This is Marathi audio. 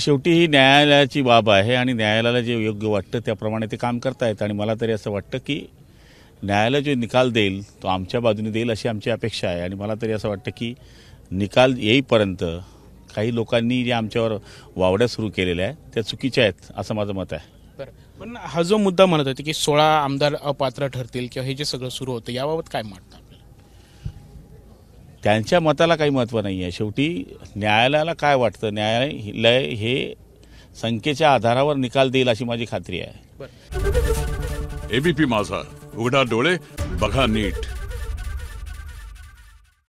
शेवटी ही न्यायालयाची बाब आहे आणि न्यायालयाला जे योग्य वाटतं त्याप्रमाणे ते काम करतायत आणि मला तरी असं वाटतं की न्यायालय जो निकाल देईल तो आमच्या बाजूने देईल अशी आमची अपेक्षा आहे आणि मला तरी असं वाटतं की निकाल येईपर्यंत काही लोकांनी जे आमच्यावर वावड्या सुरू केलेल्या आहेत त्या चुकीच्या आहेत असं माझं मत आहे पण हा जो मुद्दा म्हणत होते की सोळा आमदार अपात्र ठरतील किंवा हे जे सगळं सुरू होतं याबाबत काय म्हणतात त्यांच्या मताला काही महत्त्व नाही आहे शेवटी न्यायालयाला काय वाटतं न्यायालय हे संख्येच्या आधारावर निकाल देईल अशी माझी खात्री आहे एबीपी माझा उघडा डोळे बघा नीट